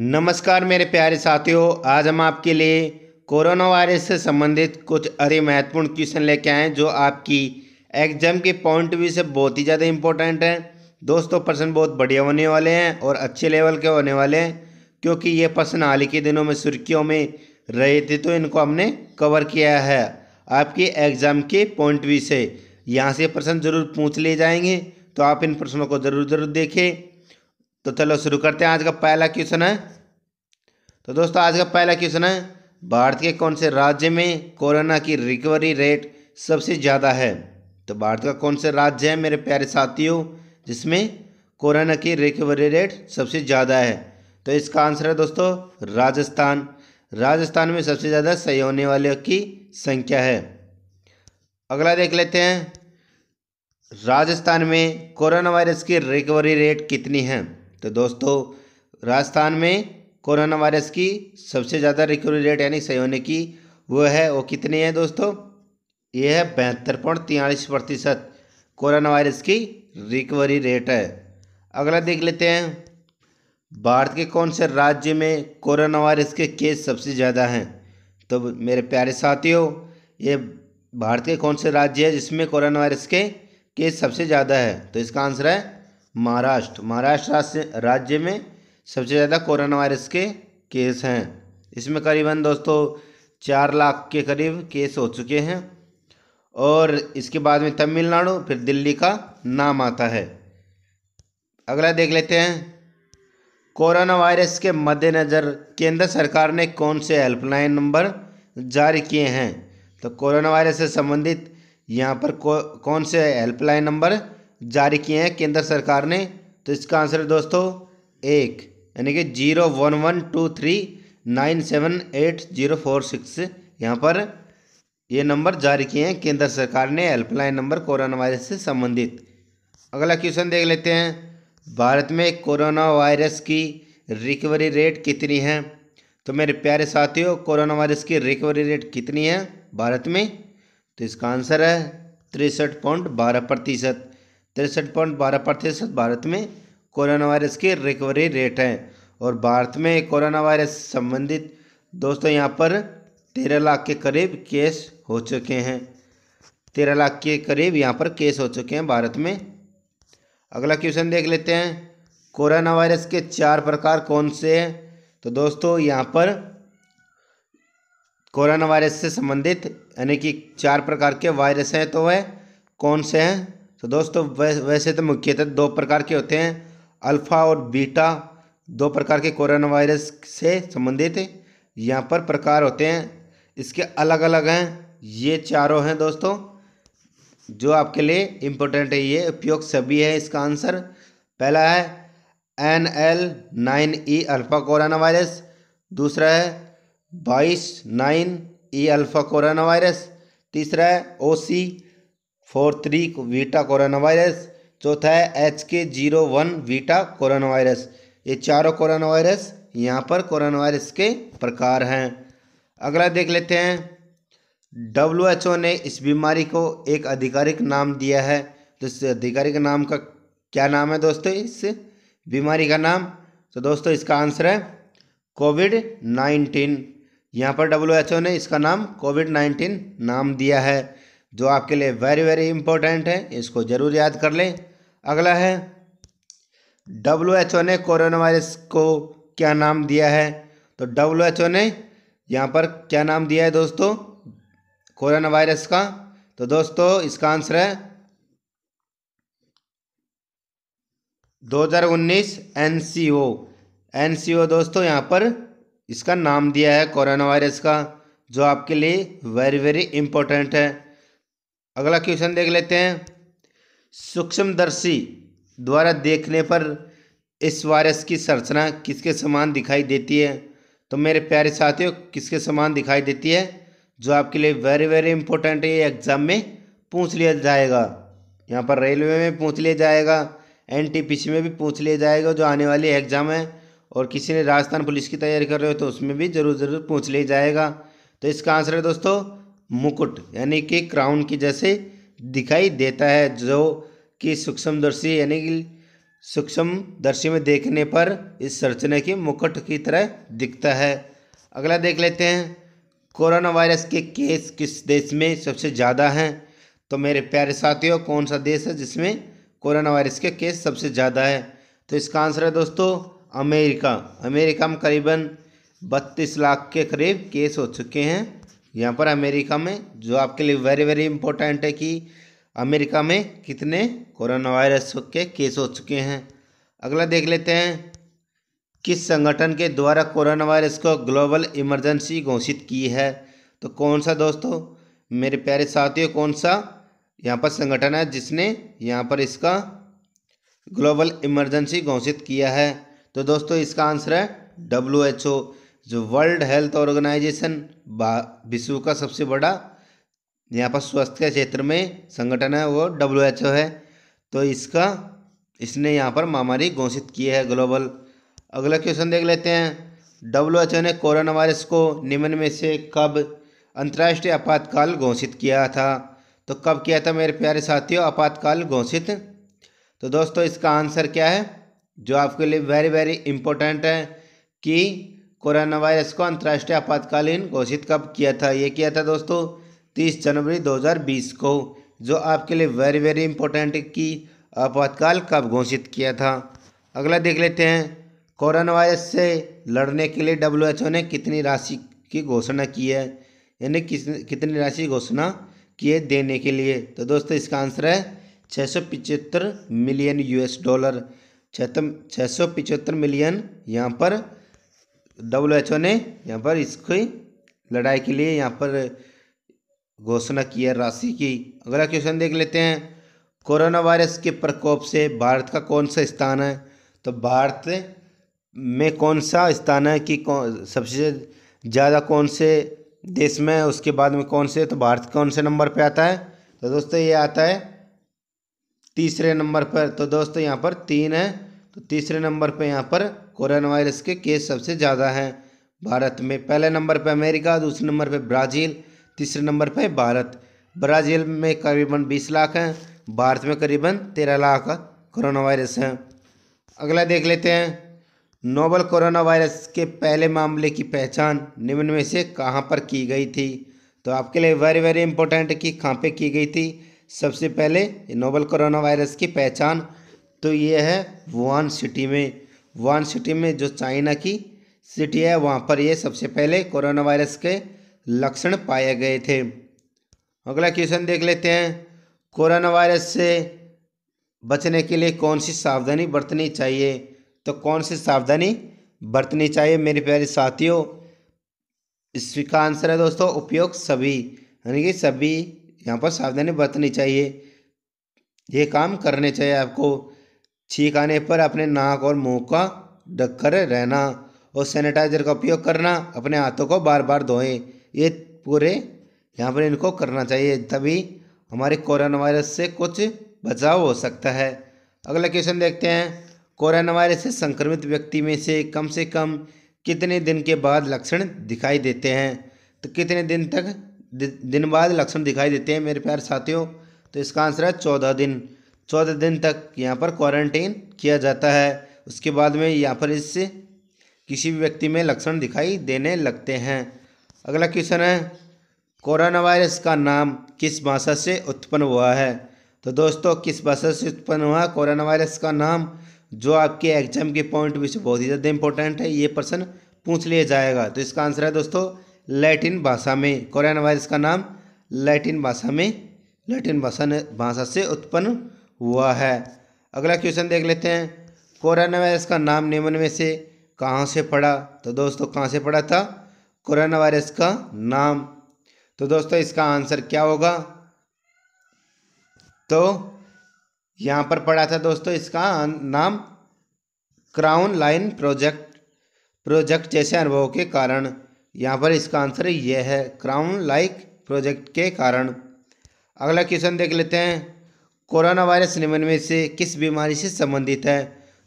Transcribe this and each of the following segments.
नमस्कार मेरे प्यारे साथियों आज हम आपके लिए कोरोना वायरस से संबंधित कुछ अरे महत्वपूर्ण क्वेश्चन लेके आए हैं जो आपकी एग्जाम के पॉइंट व्यू से बहुत ही ज़्यादा इंपॉर्टेंट हैं दोस्तों प्रश्न बहुत बढ़िया होने वाले हैं और अच्छे लेवल के होने वाले हैं क्योंकि ये प्रश्न हाल के दिनों में सुर्खियों में रहे थे तो इनको हमने कवर किया है आपके एग्ज़ाम के पॉइंट व्यू से यहाँ से प्रश्न जरूर पूछ ले जाएंगे तो आप इन प्रश्नों को ज़रूर ज़रूर देखें तो चलो शुरू करते हैं आज का पहला क्वेश्चन है तो दोस्तों आज का पहला क्वेश्चन है भारत के कौन से राज्य में कोरोना की रिकवरी रेट सबसे ज़्यादा है तो भारत का कौन से राज्य है मेरे प्यारे साथियों जिसमें कोरोना की रिकवरी रेट सबसे ज़्यादा है तो इसका आंसर है दोस्तों राजस्थान राजस्थान में सबसे ज़्यादा सही होने वाले की संख्या है अगला देख लेते हैं राजस्थान में कोरोना वायरस की रिकवरी रेट कितनी है तो दोस्तों राजस्थान में कोरोना वायरस की सबसे ज़्यादा रिकवरी रेट यानी सही होने की वो है वो कितनी है दोस्तों ये है बहत्तर पॉइंट तिरालीस प्रतिशत कोरोना वायरस की रिकवरी रेट है अगला देख लेते हैं भारत के कौन से राज्य में कोरोना वायरस के केस सबसे ज़्यादा हैं तो मेरे प्यारे साथियों ये भारत के कौन से राज्य है जिसमें कोरोना वायरस के केस सबसे ज़्यादा है तो इसका आंसर है महाराष्ट्र महाराष्ट्र राज्य में सबसे ज़्यादा कोरोना वायरस के केस हैं इसमें करीबन दोस्तों चार लाख के करीब केस हो चुके हैं और इसके बाद में तमिलनाडु फिर दिल्ली का नाम आता है अगला देख लेते हैं कोरोना वायरस के मद्देनज़र केंद्र सरकार ने कौन से हेल्पलाइन नंबर जारी किए हैं तो कोरोना वायरस से संबंधित यहाँ पर को, कौन से हेल्पलाइन नंबर जारी किए हैं केंद्र सरकार ने तो इसका आंसर है दोस्तों एक यानी कि zero one one two three nine seven eight zero four six यहाँ पर ये नंबर जारी किए हैं केंद्र सरकार ने हेल्पलाइन नंबर कोरोना वायरस से संबंधित अगला क्वेश्चन देख लेते हैं भारत में कोरोना वायरस की रिकवरी रेट कितनी है तो मेरे प्यारे साथियों कोरोना वायरस की रिकवरी रेट कितनी है भारत में तो इसका आंसर है तिरसठ पॉइंट बारह प्रतिशत तिरसठ पॉइंट बारह प्रतिशत भारत में कोरोना वायरस की रिकवरी रेट है और भारत में कोरोना वायरस संबंधित दोस्तों यहाँ पर तेरह लाख के करीब केस हो चुके हैं तेरह लाख के करीब यहाँ पर केस हो चुके हैं भारत में अगला क्वेश्चन देख लेते हैं कोरोना वायरस के चार प्रकार कौन से हैं तो दोस्तों यहाँ पर कोरोना वायरस से संबंधित यानी कि चार प्रकार के वायरस हैं तो वह है, कौन से हैं तो दोस्तों वैसे तो मुख्यतः दो प्रकार के होते हैं अल्फ़ा और बीटा दो प्रकार के कोरोना वायरस से संबंधित यहाँ पर प्रकार होते हैं इसके अलग अलग हैं ये चारों हैं दोस्तों जो आपके लिए इम्पोर्टेंट है ये उपयोग सभी है इसका आंसर पहला है N L nine E e alpha corona virus दूसरा है बाईस nine E e alpha corona virus तीसरा है O C four three beta corona virus चौथा है H K zero one beta corona virus ये चारों कोरोना वायरस यहाँ पर कोरोना वायरस के प्रकार हैं अगला देख लेते हैं डब्ल्यू एच ओ ने इस बीमारी को एक आधिकारिक नाम दिया है तो इस आधिकारिक नाम का क्या नाम है दोस्तों इस बीमारी का नाम तो दोस्तों इसका आंसर है कोविड नाइन्टीन यहाँ पर डब्ल्यू एच ओ ने इसका नाम कोविड नाइन्टीन नाम दिया है जो आपके लिए वेरी वेरी इंपॉर्टेंट है इसको ज़रूर याद कर लें अगला है डब्ल्यू एच ओ ने कोरोना वायरस को क्या नाम दिया है तो डब्ल्यू एच ओ ने यहाँ पर क्या नाम दिया है दोस्तों कोरोना वायरस का तो दोस्तों इसका आंसर है 2019 एनसीओ एनसीओ दोस्तों यहाँ पर इसका नाम दिया है कोरोना वायरस का जो आपके लिए वेरी वेरी इंपॉर्टेंट है अगला क्वेश्चन देख लेते हैं सूक्ष्मदर्शी द्वारा देखने पर इस वायरस की संरचना किसके समान दिखाई देती है तो मेरे प्यारे साथियों किसके समान दिखाई देती है जो आपके लिए वेरी वेरी इंपॉर्टेंट है ये एग्ज़ाम में पूछ लिया जाएगा यहाँ पर रेलवे में पूछ लिया जाएगा एनटीपीसी में भी पूछ लिया जाएगा जो आने वाली एग्ज़ाम है और किसी ने राजस्थान पुलिस की तैयारी कर रहे हो तो उसमें भी ज़रूर ज़रूर पूछ लिया जाएगा तो इसका आंसर है दोस्तों मुकुट यानी कि क्राउन की जैसे दिखाई देता है जो कि सूक्ष्मदर्शी यानी कि सूक्ष्मदर्शी में देखने पर इस संरचना की मुकुट की तरह दिखता है अगला देख लेते हैं कोरोना वायरस के केस किस देश में सबसे ज़्यादा हैं तो मेरे प्यारे साथियों कौन सा देश है जिसमें कोरोना वायरस के केस सबसे ज़्यादा है तो इसका आंसर है दोस्तों अमेरिका अमेरिका में करीबन बत्तीस लाख के करीब केस हो चुके हैं यहाँ पर अमेरिका में जो आपके लिए वेरी वेरी इंपॉर्टेंट है कि अमेरिका में कितने कोरोना वायरस के केस हो चुके हैं अगला देख लेते हैं किस संगठन के द्वारा कोरोना वायरस को ग्लोबल इमरजेंसी घोषित की है तो कौन सा दोस्तों मेरे प्यारे साथियों कौन सा यहाँ पर संगठन है जिसने यहाँ पर इसका ग्लोबल इमरजेंसी घोषित किया है तो दोस्तों इसका आंसर है डब्ल्यू एच ओ जो वर्ल्ड हेल्थ ऑर्गेनाइजेशन विश्व का सबसे बड़ा यहाँ पर स्वास्थ्य के क्षेत्र में संगठन है वो डब्ल्यू एच ओ है तो इसका इसने यहाँ पर महामारी घोषित की है ग्लोबल अगला क्वेश्चन देख लेते हैं डब्ल्यू एच ओ ने कोरोना वायरस को निम्न में से कब अंतर्राष्ट्रीय आपातकाल घोषित किया था तो कब किया था मेरे प्यारे साथियों आपातकाल घोषित तो दोस्तों इसका आंसर क्या है जो आपके लिए वेरी वेरी इंपॉर्टेंट है कि कोरोना वायरस को अंतर्राष्ट्रीय आपातकालीन घोषित कब किया था ये किया था दोस्तों तीस जनवरी 2020 को जो आपके लिए वेरी वेरी इंपॉर्टेंट कि आपातकाल कब घोषित किया था अगला देख लेते हैं कोरोना वायरस से लड़ने के लिए डब्ल्यू ने कितनी राशि की घोषणा की है यानी किस कितनी राशि घोषणा किए देने के लिए तो दोस्तों इसका आंसर है छः मिलियन यूएस डॉलर छः सौ मिलियन यहाँ पर डब्ल्यू एच ओ ने यहाँ पर इसकी लड़ाई के लिए यहाँ पर घोषणा की है राशि की अगला क्वेश्चन देख लेते हैं कोरोना वायरस के प्रकोप से भारत का कौन सा स्थान है तो भारत में कौन सा स्थान है कि सबसे ज़्यादा कौन से देश में उसके बाद में कौन से तो भारत कौन से नंबर पे आता है तो दोस्तों ये आता है तीसरे नंबर पर तो दोस्तों यहाँ पर तीन है तो तीसरे नंबर पे यहाँ पर कोरोना वायरस के केस सबसे ज़्यादा हैं भारत में पहले नंबर पे अमेरिका दूसरे नंबर पे ब्राज़ील तीसरे नंबर पे भारत ब्राज़ील में करीबन बीस लाख हैं भारत में करीबन तेरह लाख कोरोना वायरस हैं अगला देख लेते हैं नोबल कोरोना वायरस के पहले मामले की पहचान निम्न में से कहाँ पर की गई थी तो आपके लिए वेरी वेरी इंपॉर्टेंट कि कहाँ पर की गई थी सबसे पहले नोबल कोरोना वायरस की पहचान तो ये है वुहान सिटी में वुहान सिटी में जो चाइना की सिटी है वहाँ पर ये सबसे पहले कोरोना वायरस के लक्षण पाए गए थे अगला क्वेश्चन देख लेते हैं कोरोना वायरस से बचने के लिए कौन सी सावधानी बरतनी चाहिए तो कौन सी सावधानी बरतनी चाहिए मेरे प्यारे साथियों इसका आंसर है दोस्तों उपयोग सभी यानी कि सभी यहाँ पर सावधानी बरतनी चाहिए ये काम करने चाहिए आपको छींक आने पर अपने नाक और मुंह का ढककर रहना और सैनिटाइजर का उपयोग करना अपने हाथों को बार बार धोएं ये पूरे यहाँ पर इनको करना चाहिए तभी हमारे कोरोना वायरस से कुछ बचाव हो सकता है अगला क्वेश्चन देखते हैं कोरोना वायरस से संक्रमित व्यक्ति में से कम से कम कितने दिन के बाद लक्षण दिखाई देते हैं तो कितने दिन तक दिन बाद लक्षण दिखाई देते हैं मेरे प्यार साथियों तो इसका आंसर है चौदह दिन चौदह दिन तक यहाँ पर क्वारंटीन किया जाता है उसके बाद में यहाँ पर इससे किसी भी व्यक्ति में लक्षण दिखाई देने लगते हैं अगला क्वेश्चन है कोरोना वायरस का नाम किस भाषा से उत्पन्न हुआ है तो दोस्तों किस भाषा से उत्पन्न हुआ कोरोना वायरस का नाम जो आपके एग्जाम के पॉइंट ऑफ से बहुत ही ज़्यादा इंपॉर्टेंट है ये प्रश्न पूछ लिया जाएगा तो इसका आंसर है दोस्तों लैटिन भाषा में कोरोना वायरस का नाम लैटिन भाषा में लैटिन भाषा भाषा से उत्पन्न हुआ है अगला क्वेश्चन देख लेते हैं कोरोना वायरस का नाम निम्न में से कहाँ से पड़ा तो दोस्तों कहाँ से पड़ा था कोरोना वायरस का नाम तो दोस्तों इसका आंसर क्या होगा तो यहाँ पर पड़ा था दोस्तों इसका नाम क्राउन लाइन प्रोजेक्ट प्रोजेक्ट जैसे अनुभव के कारण यहाँ पर इसका आंसर यह है क्राउन लाइक प्रोजेक्ट के कारण अगला क्वेश्चन देख लेते हैं कोरोना वायरस निम्न में से किस बीमारी से संबंधित है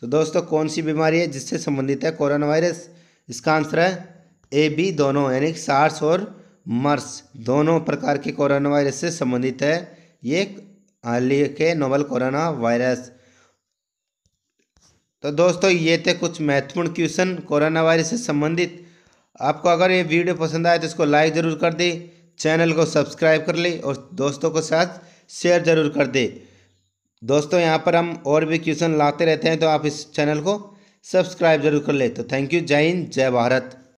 तो दोस्तों कौन सी बीमारी है जिससे संबंधित है कोरोना वायरस इसका आंसर है ए बी दोनों यानी सार्स और मर्स दोनों प्रकार के कोरोना वायरस से संबंधित है ये हाल के नोवल कोरोना वायरस तो दोस्तों ये थे कुछ महत्वपूर्ण क्वेश्चन कोरोना वायरस से संबंधित आपको अगर ये वीडियो पसंद आए तो इसको लाइक ज़रूर कर दे चैनल को सब्सक्राइब कर ले और दोस्तों के साथ शेयर ज़रूर कर दे दोस्तों यहाँ पर हम और भी क्वेश्चन लाते रहते हैं तो आप इस चैनल को सब्सक्राइब जरूर कर ले तो थैंक यू जय हिंद जय भारत